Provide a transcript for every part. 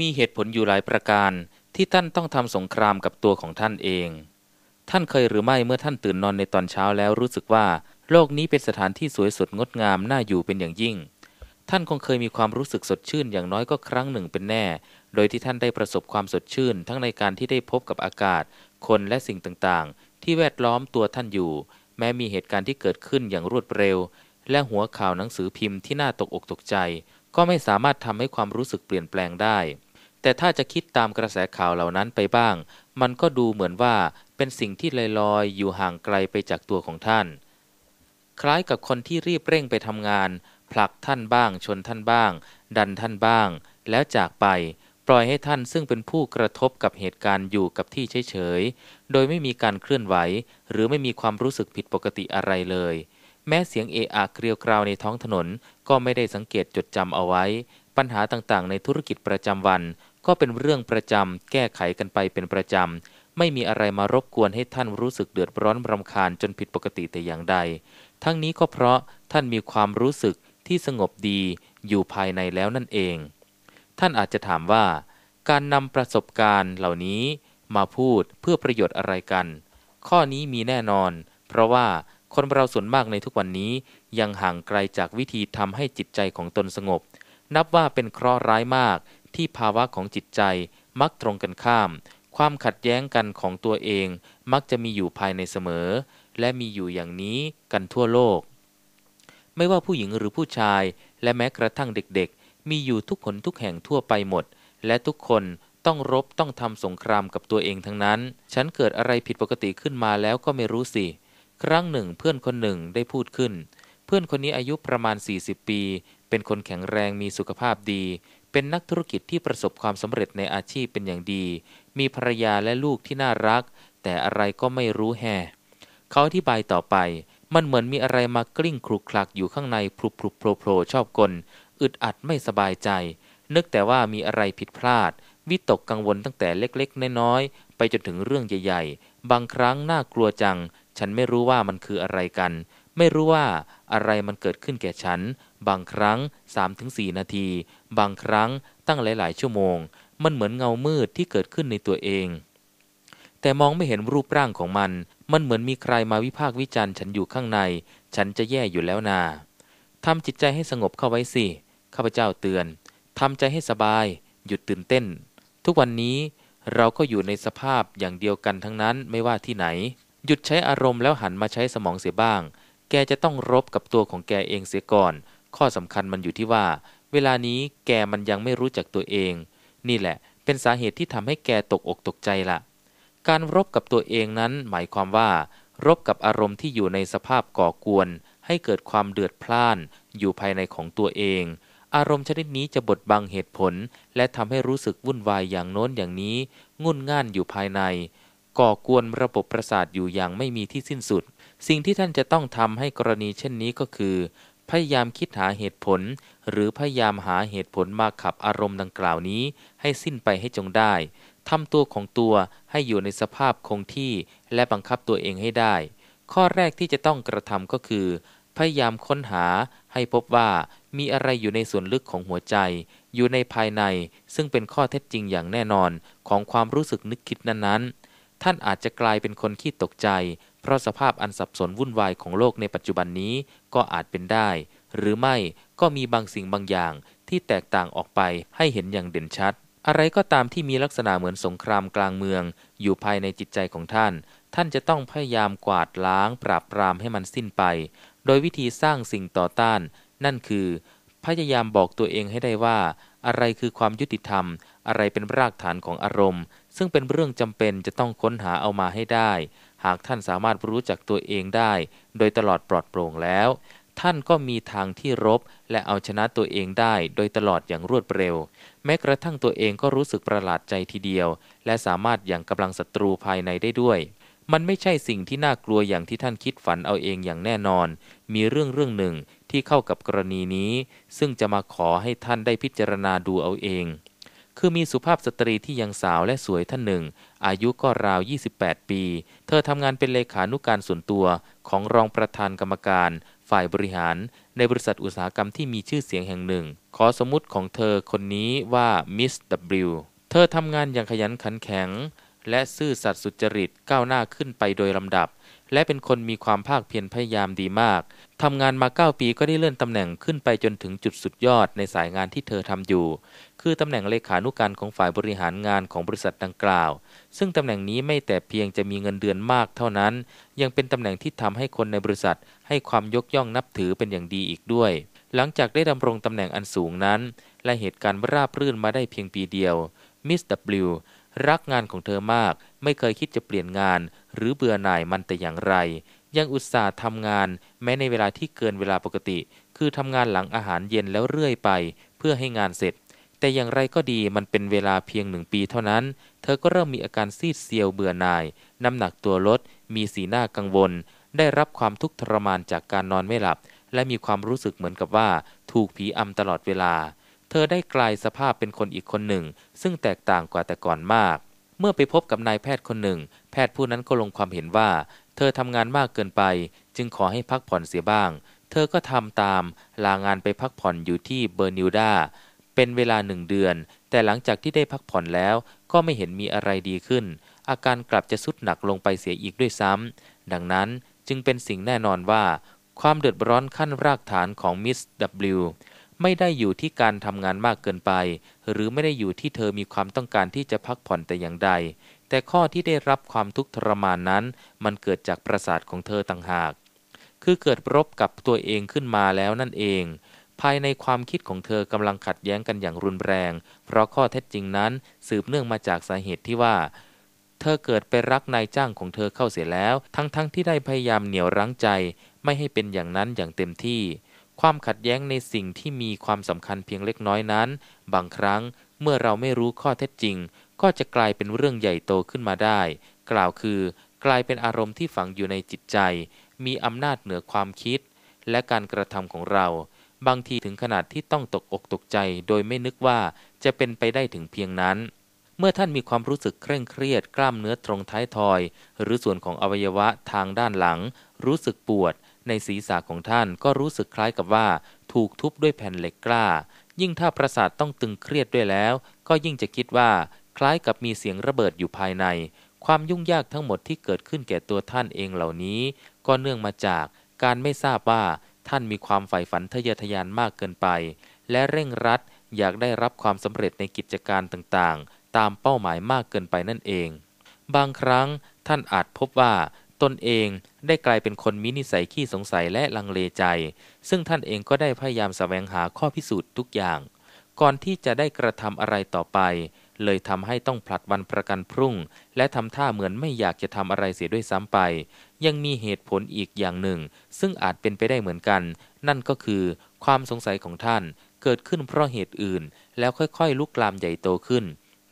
มีเหตุผลอยู่หลายประการที่ท่านต้องทำสงครามกับตัวของท่านเอง ท่านเคยหรือไม่เมื่อท่านตื่นนอนในตอนเช้าแล้วรู้สึกว่าโลกนี้เป็นสถานที่สวยสดงดงามน่าอยู่เป็นอย่างยิ่ง ท่านคงเคยมีความรู้สึกสดชื่นอย่างน้อยก็ครั้งหนึ่งเป็นแน่ โดยที่ท่านได้ประสบความสดชื่น ทั้งในการที่ได้พบกับอากาศ คนและสิ่งต่าง ๆ ที่แวดล้อมตัวท่านอยู่ แม้มีเหตุการณ์ที่เกิดขึ้นอย่างรวดเร็ว และหัวข่าวหนังสือพิมพ์ที่น่าตกอกตกใจ ก็ไม่สามารถทำให้ความรู้สึกเปลี่ยนแปลงได้แต่ถ้าจะคิดตามกระแสข่าวเหล่านั้นไปบ้าง มันก็ดูเหมือนว่าเป็นสิ่งที่ลอยๆ อยู่ห่างไกลไปจากตัวของท่าน คล้ายกับคนที่รีบเร่งไปทำงาน ผลักท่านบ้าง ชนท่านบ้าง ดันท่านบ้าง แล้วจากไป ปล่อยให้ท่านซึ่งเป็นผู้กระทบกับเหตุการณ์อยู่กับที่เฉยๆ โดยไม่มีการเคลื่อนไหว หรือไม่มีความรู้สึกผิดปกติอะไรเลย แม้เสียงเอะอะเกลียวกราวในท้องถนน ก็ไม่ได้สังเกตจดจำเอาไว้ปัญหาต่างๆในธุรกิจประจำวัน ก็เป็นเรื่องประจำแก้ไขกันไปเป็นประจำไม่มีอะไรมารบกวนให้ท่านรู้สึกเดือดร้อนรำคาญจนผิดปกติแต่อย่างใด ทั้งนี้ก็เพราะท่านมีความรู้สึกที่สงบดีอยู่ภายในแล้วนั่นเอง ท่านอาจจะถามว่า การนำประสบการณ์เหล่านี้มาพูดเพื่อประโยชน์อะไรกัน ข้อนี้มีแน่นอน เพราะว่าคนเราส่วนมากในทุกวันนี้ยังห่างไกลจากวิธีทำให้จิตใจของตนสงบนับว่าเป็นเคราะห์ร้ายมากที่ภาวะของจิตใจ มักตรงกันข้าม ความขัดแย้งกันของตัวเอง มักจะมีอยู่ภายในเสมอ และมีอยู่อย่างนี้กันทั่วโลก ไม่ว่าผู้หญิงหรือผู้ชาย และแม้กระทั่งเด็กๆ มีอยู่ทุกคนทุกแห่งทั่วไปหมด และทุกคนต้องรบต้องทำสงครามกับตัวเองทั้งนั้น ฉันเกิดอะไรผิดปกติขึ้นมาแล้วก็ไม่รู้สิ ครั้งหนึ่งเพื่อนคนหนึ่งได้พูดขึ้น เพื่อนคนนี้อายุประมาณ40ปีเป็นคนแข็งแรงมีสุขภาพดี เป็นนักธุรกิจที่ประสบความสำเร็จในอาชีพเป็นอย่างดี มีภรรยาและลูกที่น่ารัก แต่อะไรก็ไม่รู้แฮเขาอธิบายต่อไป มันเหมือนมีอะไรมากลิ้งคลุกคลักอยู่ข้างในพลุบพลุโผล่โผล่ชอบกลอึดอัดไม่สบายใจ นึกแต่ว่ามีอะไรผิดพลาด วิตกกังวลตั้งแต่เล็กๆ น้อยๆ ไปจนถึงเรื่องใหญ่ ๆ บางครั้งน่ากลัวจัง ฉันไม่รู้ว่ามันคืออะไรกัน ไม่รู้ว่าอะไรมันเกิดขึ้นแก่ฉันบางครั้ง 3-4 นาที บางครั้ง ตั้งหลาย ๆ ชั่วโมง มันเหมือนเงามืดที่เกิดขึ้นในตัวเอง แต่มองไม่เห็นรูปร่างของมัน มันเหมือนมีใครมาวิพากวิจารณ์ฉันอยู่ข้างใน ฉันจะแย่อยู่แล้วนาทำจิตใจให้สงบเข้าไว้สิ ข้าพเจ้าเตือนทำใจให้สบาย หยุดตื่นเต้น ทุกวันนี้ เราก็อยู่ในสภาพอย่างเดียวกันทั้งนั้นไม่ว่าที่ไหน หยุดใช้อารมณ์แล้วหันมาใช้สมองเสียบ้าง แกจะต้องรบกับตัวของแกเองเสียก่อนข้อสำคัญมันอยู่ที่ว่า เวลานี้แกมันยังไม่รู้จักตัวเอง นี่แหละเป็นสาเหตุที่ทำให้แกตกอกตกใจละการรบกับตัวเองนั้น หมายความว่า รบกับอารมณ์ที่อยู่ในสภาพก่อกวน ให้เกิดความเดือดพล่าน อยู่ภายในของตัวเอง อารมณ์ชนิดนี้จะบดบังเหตุผล และทำให้รู้สึกวุ่นวายอย่างโน้นอย่างนี้ งุ่นง่านอยู่ภายใน ก่อกวนระบบประสาทอยู่อย่างไม่มีที่สิ้นสุด สิ่งที่ท่านจะต้องทำให้กรณีเช่นนี้ก็คือพยายามคิดหาเหตุผล หรือพยายามหาเหตุผลมาขับอารมณ์ดังกล่าวนี้ ให้สิ้นไปให้จงได้ทำตัวของตัวให้อยู่ในสภาพคงที่ และบังคับตัวเองให้ได้ ข้อแรกที่จะต้องกระทำก็คือ พยายามค้นหาให้พบว่ามีอะไรอยู่ในส่วนลึกของหัวใจ อยู่ในภายในซึ่งเป็นข้อเท็จจริงอย่างแน่นอนของความรู้สึกนึกคิดนั้นๆ ท่านอาจจะกลายเป็นคนขี้ตกใจเพราะสภาพอันสับสนวุ่นวายของโลกในปัจจุบันนี้ก็อาจเป็นได้หรือไม่ก็มีบางสิ่งบางอย่างที่แตกต่างออกไปให้เห็นอย่างเด่นชัด อะไรก็ตามที่มีลักษณะเหมือนสงครามกลางเมืองอยู่ภายในจิตใจของท่าน ท่านจะต้องพยายามกวาดล้างปราบปรามให้มันสิ้นไป โดยวิธีสร้างสิ่งต่อต้าน นั่นคือ พยายามบอกตัวเองให้ได้ว่า อะไรคือความยุติธรรม อะไรเป็นรากฐานของอารมณ์ ซึ่งเป็นเรื่องจำเป็นจะต้องค้นหาเอามาให้ได้หากท่านสามารถรู้จักตัวเองได้โดยตลอดปลอดโปร่งแล้ว ท่านก็มีทางที่รบและเอาชนะตัวเองได้โดยตลอดอย่างรวดเร็วแม้กระทั่งตัวเองก็รู้สึกประหลาดใจทีเดียว และสามารถอย่างกำลังศัตรูภายในได้ด้วย มันไม่ใช่สิ่งที่น่ากลัวอย่างที่ท่านคิดฝันเอาเองอย่างแน่นอน มีเรื่องเรื่องหนึ่งที่เข้ากับกรณีนี้ ซึ่งจะมาขอให้ท่านได้พิจารณาดูเอาเองคือมีสุภาพสตรีที่ยังสาวและสวยท่านหนึ่ง อายุก็ราว 28 ปี เธอทำงานเป็นเลขานุการส่วนตัว ของรองประธานกรรมการฝ่ายบริหาร ในบริษัทอุตสาหกรรมที่มีชื่อเสียงแห่งหนึ่ง ขอสมมติของเธอคนนี้ว่ามิส W เธอทำงานอย่างขยันขันแข็งและซื่อสัตย์สุจริตก้าวหน้าขึ้นไปโดยลำดับ และเป็นคนมีความภาคเพียรพยายามดีมากทำงานมา9ปีก็ได้เลื่อนตำแหน่งขึ้นไปจนถึงจุดสุดยอดในสายงานที่เธอทำอยู่ คือตำแหน่งเลขานุการของฝ่ายบริหารงานของบริษัทดังกล่าว ซึ่งตำแหน่งนี้ไม่แต่เพียงจะมีเงินเดือนมากเท่านั้น ยังเป็นตำแหน่งที่ทำให้คนในบริษัทให้ความยกย่องนับถือเป็นอย่างดีอีกด้วย หลังจากได้ดำรงตำแหน่งอันสูงนั้น และเหตุการณ์ราบรื่นมาได้เพียงปีเดียวมิสดับลิวรักงานของเธอมากไม่เคยคิดจะเปลี่ยนงาน หรือเบื่อหน่ายมันแต่อย่างไร ยังอุตส่าห์ทำงานแม้ในเวลาที่เกินเวลาปกติ คือทำงานหลังอาหารเย็นแล้วเรื่อยไป เพื่อให้งานเสร็จ แต่อย่างไรก็ดีมันเป็นเวลาเพียงหนึ่งปีเท่านั้น เธอก็เริ่มมีอาการซีดเซียวเบื่อหน่ายน้ำหนักตัวลดมีสีหน้ากังวล ได้รับความทุกข์ทรมานจากการนอนไม่หลับ และมีความรู้สึกเหมือนกับว่า ถูกผีอำตลอดเวลาเธอได้กลายสภาพเป็นคนอีกคนหนึ่ง ซึ่งแตกต่างกว่าแต่ก่อนมาก เมื่อไปพบกับนายแพทย์คนหนึ่ง แพทย์ผู้นั้นก็ลงความเห็นว่า เธอทำงานมากเกินไปจึงขอให้พักผ่อนเสียบ้าง เธอก็ทำตามลางานไปพักผ่อนอยู่ที่เบอร์นิวดาเป็นเวลาหนึ่งเดือน แต่หลังจากที่ได้พักผ่อนแล้วก็ไม่เห็นมีอะไรดีขึ้น อาการกลับจะสุดหนักลงไปเสียอีกด้วยซ้ำดังนั้นจึงเป็นสิ่งแน่นอนว่า ความเดือดร้อนขั้นรากฐานของมิส W ไม่ได้อยู่ที่การทำงานมากเกินไป หรือไม่ได้อยู่ที่เธอมีความต้องการที่จะพักผ่อนแต่อย่างใด แต่ข้อที่ได้รับความทุกข์ทรมานนั้น มันเกิดจากประสาทของเธอต่างหาก คือเกิดรบกับตัวเองขึ้นมาแล้วนั่นเอง ภายในความคิดของเธอกำลังขัดแย้งกันอย่างรุนแรง เพราะข้อเท็จจริงนั้น สืบเนื่องมาจากสาเหตุที่ว่า เธอเกิดไปรักนายจ้างของเธอเข้าเสียแล้ว ทั้งๆทที่ได้พยายามเหนี่ยวรั้งใจ ไม่ให้เป็นอย่างนั้นอย่างเต็มที่ความขัดแย้งในสิ่งที่มีความสำคัญเพียงเล็กน้อยนั้น บางครั้งเมื่อเราไม่รู้ข้อ เท็จจริง ก็จะกลายเป็นเรื่องใหญ่โตขึ้นมาได้ กล่าวคือกลายเป็นอารมณ์ที่ฝังอยู่ในจิตใจ มีอำนาจเหนือความคิด และการกระทำของเรา บางทีถึงขนาดที่ต้องตกอกตกใจโดยไม่นึกว่าจะเป็นไปได้ถึงเพียงนั้น เมื่อท่านมีความรู้สึกเคร่งเครียด กล้ามเนื้อตรงท้ายทอย หรือส่วนของอวัยวะทางด้านหลัง รู้สึกปวดในศีรษะของท่านก็รู้สึกคล้ายกับว่า ถูกทุบด้วยแผ่นเหล็กกล้า ยิ่งถ้าประสาทต้องตึงเครียดด้วยแล้ว ก็ยิ่งจะคิดว่าคล้ายกับมีเสียงระเบิดอยู่ภายใน ความยุ่งยากทั้งหมดที่เกิดขึ้นแก่ตัวท่านเองเหล่านี้ ก็เนื่องมาจาก การไม่ทราบว่า ท่านมีความใฝ่ฝันทะเยอทะยานมากเกินไป และเร่งรัดอยากได้รับความสำเร็จในกิจการต่างๆ ตามเป้าหมายมากเกินไปนั่นเอง บางครั้งท่านอาจพบว่าตนเองได้กลายเป็นคนมีนิสัยขี้สงสัยและลังเลใจ ซึ่งท่านเองก็ได้พยายามสแสวงหาข้อพิสูจน์ทุกอย่าง ก่อนที่จะได้กระทำอะไรต่อไป เลยทำให้ต้องผลัดวันประกันพรุ่ง และทำท่าเหมือนไม่อยากจะทำอะไรเสียด้วยซ้ำไป ยังมีเหตุผลอีกอย่างหนึ่ง ซึ่งอาจเป็นไปได้เหมือนกัน นั่นก็คือความสงสัยของท่านเกิดขึ้นเพราะเหตุอื่น แล้วค่อยๆ ลุกลามใหญ่โตขึ้น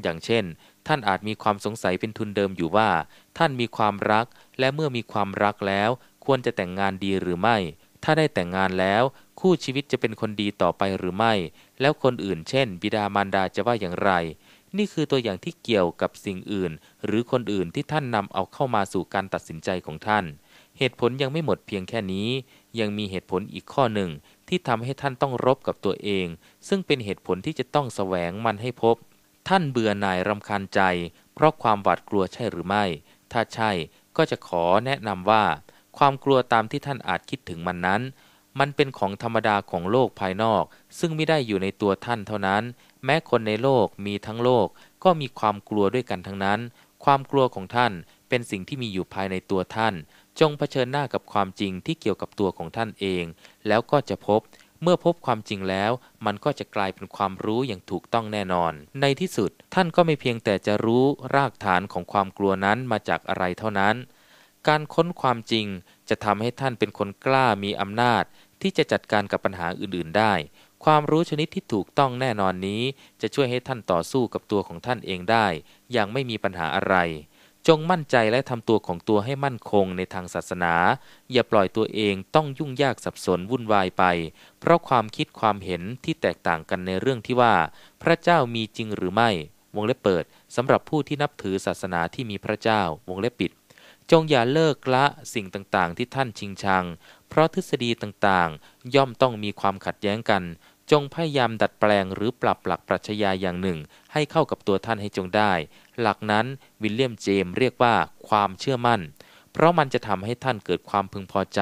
อย่างเช่นท่านอาจมีความสงสัยเป็นทุนเดิมอยู่ว่า ท่านมีความรักและเมื่อมีความรักแล้วควรจะแต่งงานดีหรือไม่ ถ้าได้แต่งงานแล้ว คู่ชีวิตจะเป็นคนดีต่อไปหรือไม่ แล้วคนอื่นเช่นบิดามารดาจะว่าอย่างไร นี่คือตัวอย่างที่เกี่ยวกับสิ่งอื่น หรือคนอื่นที่ท่านนำเอาเข้ามาสู่การตัดสินใจของท่าน เหตุผลยังไม่หมดเพียงแค่นี้ ยังมีเหตุผลอีกข้อหนึ่ง ที่ทำให้ท่านต้องรบกับตัวเอง ซึ่งเป็นเหตุผลที่จะต้องแสวงมันให้พบท่านเบื่อหน่ายรำคาญใจ เพราะความหวาดกลัวใช่หรือไม่ ถ้าใช่ก็จะขอแนะนำว่า ความกลัวตามที่ท่านอาจคิดถึงมันนั้น มันเป็นของธรรมดาของโลกภายนอก ซึ่งไม่ได้อยู่ในตัวท่านเท่านั้น แม้คนในโลกมีทั้งโลกก็มีความกลัวด้วยกันทั้งนั้น ความกลัวของท่านเป็นสิ่งที่มีอยู่ภายในตัวท่าน จงเผชิญหน้ากับความจริงที่เกี่ยวกับตัวของท่านเอง แล้วก็จะพบเมื่อพบความจริงแล้ว มันก็จะกลายเป็นความรู้อย่างถูกต้องแน่นอน ในที่สุดท่านก็ไม่เพียงแต่จะรู้รากฐานของความกลัวนั้นมาจากอะไรเท่านั้น การค้นความจริงจะทำให้ท่านเป็นคนกล้ามีอำนาจ ที่จะจัดการกับปัญหาอื่นๆได้ ความรู้ชนิดที่ถูกต้องแน่นอนนี้ จะช่วยให้ท่านต่อสู้กับตัวของท่านเองได้อย่างไม่มีปัญหาอะไรจงมั่นใจและทำตัวของตัวให้มั่นคงในทางศาสนา อย่าปล่อยตัวเองต้องยุ่งยากสับสนวุ่นวายไป เพราะความคิดความเห็นที่แตกต่างกันในเรื่องที่ว่า พระเจ้ามีจริงหรือไม่ วงเล็บเปิดสำหรับผู้ที่นับถือศาสนาที่มีพระเจ้าวงเล็บปิด จงอย่าเลิกละสิ่งต่างๆ ที่ท่านชิงชัง เพราะทฤษฎีต่างๆ ย่อมต้องมีความขัดแย้งกัน จงพยายามดัดแปลง หรือปรับหลักปรัชญาอย่างหนึ่ง ให้เข้ากับตัวท่านให้จงได้หลักนั้นวิลเลียมเจมเรียกว่าความเชื่อมั่น เพราะมันจะทำให้ท่านเกิดความพึงพอใจ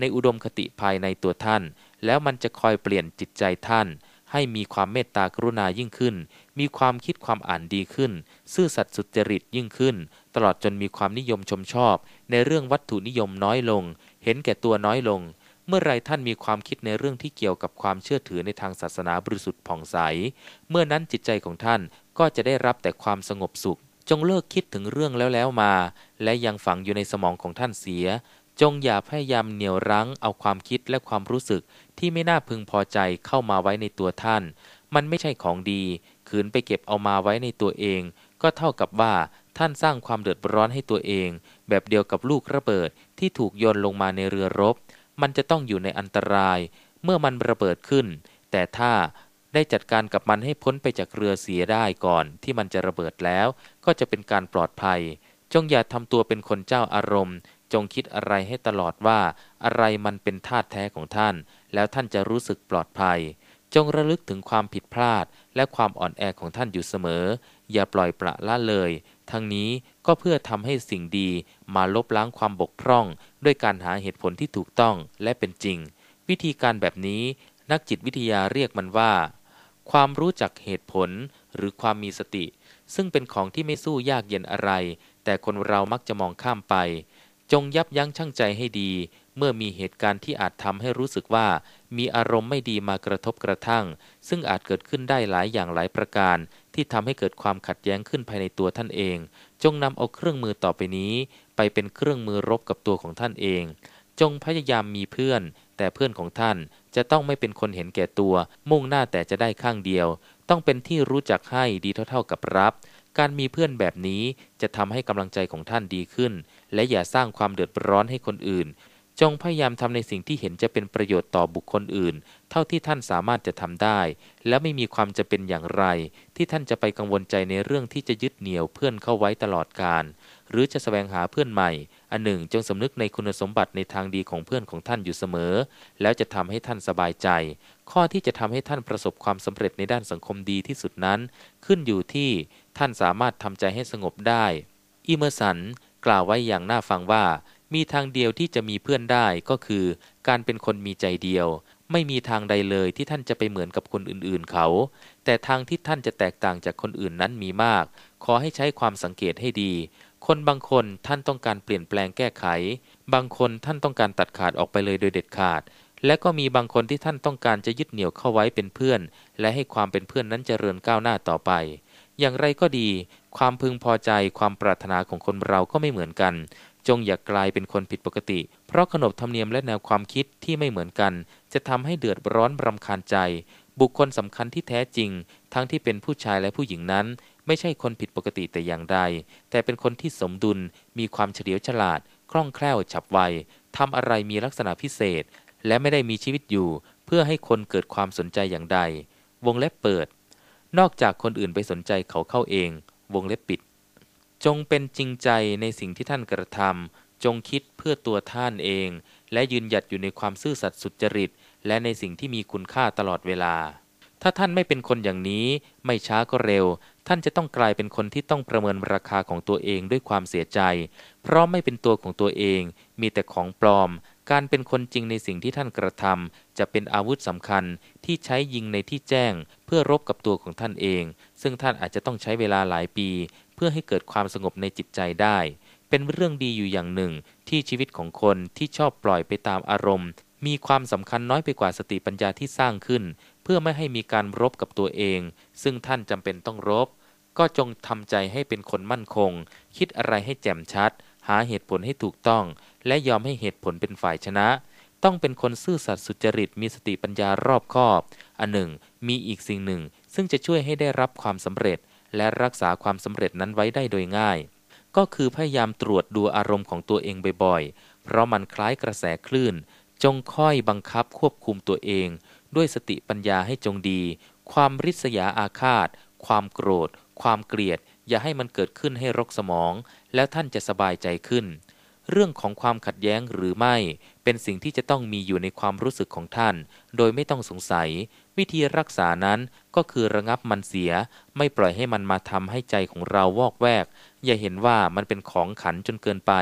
ในอุดมคติภายในตัวท่าน แล้วมันจะคอยเปลี่ยนจิตใจท่าน ให้มีความเมตตากรุณายิ่งขึ้น มีความคิดความอ่านดีขึ้น ซื่อสัตย์สุจริตยิ่งขึ้น ตลอดจนมีความนิยมชมชอบ ในเรื่องวัตถุนิยมน้อยลง เห็นแก่ตัวน้อยลง เมื่อไรท่านมีความคิดในเรื่องที่เกี่ยวกับความเชื่อถือในทางศาสนาบริสุทธิ์ผ่องใส เมื่อนั้นจิตใจของท่านก็จะได้รับแต่ความสงบสุข จงเลิกคิดถึงเรื่องแล้วแล้วมา และยังฝังอยู่ในสมองของท่านเสีย จงอย่าพยายามเหนี่ยวรั้ง เอาความคิดและความรู้สึกที่ไม่น่าพึงพอใจเข้ามาไว้ในตัวท่าน มันไม่ใช่ของดี ขืนไปเก็บเอามาไว้ในตัวเอง ก็เท่ากับว่าท่านสร้างความเดือดร้อนให้ตัวเอง แบบเดียวกับลูกระเบิด ที่ถูกโยนลงมาในเรือรบ มันจะต้องอยู่ในอันตราย เมื่อมันระเบิดขึ้น แต่ถ้าได้จัดการกับมันให้พ้นไปจากเรือเสียได้ก่อนที่มันจะระเบิดแล้วก็จะเป็นการปลอดภัย จงอย่าทำตัวเป็นคนเจ้าอารมณ์ จงคิดอะไรให้ตลอดว่า อะไรมันเป็นธาตุแท้ของท่าน แล้วท่านจะรู้สึกปลอดภัย จงระลึกถึงความผิดพลาด และความอ่อนแอของท่านอยู่เสมอ อย่าปล่อยประละเลย ทั้งนี้ก็เพื่อทำให้สิ่งดีมาลบล้างความบกพร่อง ด้วยการหาเหตุผลที่ถูกต้องและเป็นจริง วิธีการแบบนี้ นักจิตวิทยาเรียกมันว่าความรู้จักเหตุผลหรือความมีสติ ซึ่งเป็นของที่ไม่สู้ยากเย็นอะไร แต่คนเรามักจะมองข้ามไป จงยับยั้งชั่งใจให้ดี เมื่อมีเหตุการณ์ที่อาจทำให้รู้สึกว่า มีอารมณ์ไม่ดีมากระทบกระทั่ง ซึ่งอาจเกิดขึ้นได้หลายอย่างหลายประการ ที่ทำให้เกิดความขัดแย้งขึ้นภายในตัวท่านเอง จงนำเอาเครื่องมือต่อไปนี้ ไปเป็นเครื่องมือรบกับตัวของท่านเอง จงพยายามมีเพื่อนแต่เพื่อนของท่านจะต้องไม่เป็นคนเห็นแก่ตัว มุ่งหน้าแต่จะได้ข้างเดียว ต้องเป็นที่รู้จักให้ดีเท่าๆกับรับ การมีเพื่อนแบบนี้จะทำให้กำลังใจของท่านดีขึ้น และอย่าสร้างความเดือดร้อนให้คนอื่น จงพยายามทำในสิ่งที่เห็นจะเป็นประโยชน์ต่อบุคคลอื่น เท่าที่ท่านสามารถจะทำได้ และไม่มีความจะเป็นอย่างไร ที่ท่านจะไปกังวลใจในเรื่องที่จะยึดเหนี่ยวเพื่อนเข้าไว้ตลอดการ หรือจะสแสวงหาเพื่อนใหม่อันหนึ่งจงสำนึกในคุณสมบัติในทางดีของเพื่อนของท่านอยู่เสมอ แล้วจะทำให้ท่านสบายใจ ข้อที่จะทำให้ท่านประสบความสำเร็จในด้านสังคมดีที่สุดนั้น ขึ้นอยู่ที่ท่านสามารถทำใจให้สงบได้อิเมอร์สัน กล่าวไว้อย่างน่าฟังว่า มีทางเดียวที่จะมีเพื่อนได้ ก็คือการเป็นคนมีใจเดียว ไม่มีทางใดเลยที่ท่านจะไปเหมือนกับคนอื่นๆเขา แต่ทางที่ท่านจะแตกต่างจากคนอื่นนั้นมีมาก ขอให้ใช้ความสังเกตให้ดีคนบางคนท่านต้องการเปลี่ยนแปลงแก้ไข บางคนท่านต้องการตัดขาดออกไปเลยโดยเด็ดขาด และก็มีบางคนที่ท่านต้องการจะยึดเหนี่ยวเข้าไว้เป็นเพื่อน และให้ความเป็นเพื่อนนั้นเจริญก้าวหน้าต่อไป อย่างไรก็ดี ความพึงพอใจ ความปรารถนาของคนเรา ก็ไม่เหมือนกัน จงอย่ากลายเป็นคนผิดปกติ เพราะขนบธรรมเนียมและแนวความคิดที่ไม่เหมือนกัน จะทำให้เดือดร้อนรำคาญใจบุคคลสำคัญที่แท้จริงทั้งที่เป็นผู้ชายและผู้หญิงนั้นไม่ใช่คนผิดปกติแต่อย่างใดแต่เป็นคนที่สมดุลมีความเฉลียวฉลาด คล่องแคล่วฉับไวทำอะไรมีลักษณะพิเศษ และไม่ได้มีชีวิตอยู่ เพื่อให้คนเกิดความสนใจอย่างใด วงเล็บเปิด นอกจากคนอื่นไปสนใจเขาเข้าเอง วงเล็บปิด จงเป็นจริงใจในสิ่งที่ท่านกระทำจงคิดเพื่อตัวท่านเอง และยืนหยัดอยู่ในความซื่อสัตย์สุจริตและในสิ่งที่มีคุณค่าตลอดเวลา ถ้าท่านไม่เป็นคนอย่างนี้ ไม่ช้าก็เร็ว ท่านจะต้องกลายเป็นคนที่ต้องประเมินราคาของตัวเองด้วยความเสียใจ เพราะไม่เป็นตัวของตัวเอง มีแต่ของปลอม การเป็นคนจริงในสิ่งที่ท่านกระทำ จะเป็นอาวุธสำคัญที่ใช้ยิงในที่แจ้ง เพื่อรบกับตัวของท่านเอง ซึ่งท่านอาจจะต้องใช้เวลาหลายปี เพื่อให้เกิดความสงบในจิตใจได้ เป็นเรื่องดีอยู่อย่างหนึ่งที่ชีวิตของคนที่ชอบปล่อยไปตามอารมณ์มีความสำคัญน้อยไปกว่าสติปัญญาที่สร้างขึ้นเพื่อไม่ให้มีการรบกับตัวเองซึ่งท่านจำเป็นต้องรบก็จงทำใจให้เป็นคนมั่นคงคิดอะไรให้แจ่มชัดหาเหตุผลให้ถูกต้องและยอมให้เหตุผลเป็นฝ่ายชนะต้องเป็นคนซื่อสัตย์สุจริตมีสติปัญญารอบคอบอันหนึ่งมีอีกสิ่งหนึ่งซึ่งจะช่วยให้ได้รับความสำเร็จและรักษาความสำเร็จนั้นไว้ได้โดยง่ายก็คือพยายามตรวจดูอารมณ์ของตัวเองบ่อยๆเพราะมันคล้ายกระแสคลื่นจงค่อยบังคับควบคุมตัวเอง ด้วยสติปัญญาให้จงดี ความริษยาอาฆาต ความโกรธ ความเกลียด อย่าให้มันเกิดขึ้นให้รกสมอง แล้วท่านจะสบายใจขึ้น เรื่องของความขัดแย้งหรือไม่ เป็นสิ่งที่จะต้องมีอยู่ในความรู้สึกของท่าน โดยไม่ต้องสงสัย วิธีรักษานั้นก็คือระงับมันเสียไม่ปล่อยให้มันมาทำให้ใจของเราวอกแวกอย่าเห็นว่ามันเป็นของขันจนเกินไป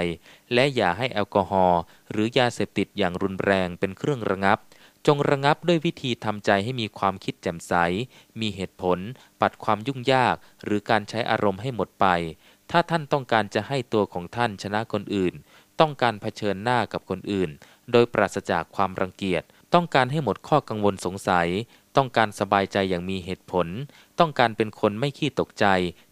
และอย่าให้แอลกอฮอล์หรือยาเสพติดอย่างรุนแรงเป็นเครื่องระงับ จงระงับด้วยวิธีทำใจให้มีความคิดแจ่มใส มีเหตุผล ปัดความยุ่งยาก หรือการใช้อารมณ์ให้หมดไป ถ้าท่านต้องการจะให้ตัวของท่านชนะคนอื่น ต้องการเผชิญหน้ากับคนอื่น โดยปราศจากความรังเกียจ ต้องการให้หมดข้อกังวลสงสัยต้องการสบายใจอย่างมีเหตุผล ต้องการเป็นคนไม่ขี้ตกใจ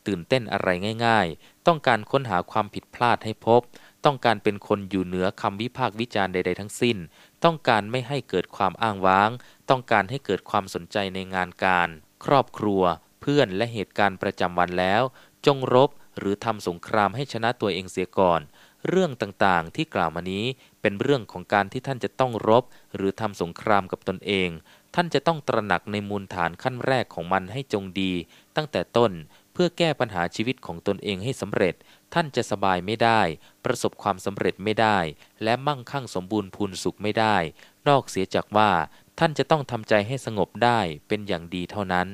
ตื่นเต้นอะไรง่าย ๆ ต้องการค้นหาความผิดพลาดให้พบ ต้องการเป็นคนอยู่เหนือคำวิพากษ์วิจารณ์ใดๆทั้งสิ้น ต้องการไม่ให้เกิดความอ้างว้าง ต้องการให้เกิดความสนใจในงานการ ครอบครัว เพื่อนและเหตุการณ์ประจำวันแล้ว จงรบหรือทำสงครามให้ชนะตัวเองเสียก่อน เรื่องต่างๆที่กล่าวมานี้ เป็นเรื่องของการที่ท่านจะต้องรบหรือทำสงครามกับตนเองท่านจะต้องตระหนักในมูลฐานขั้นแรกของมันให้จงดี ตั้งแต่ต้นเพื่อแก้ปัญหาชีวิตของตนเองให้สำเร็จ ท่านจะสบายไม่ได้ ประสบความสำเร็จไม่ได้ และมั่งคั่งสมบูรณ์พูนสุขไม่ได้ นอกเสียจากว่า ท่านจะต้องทำใจให้สงบได้เป็นอย่างดีเท่านั้น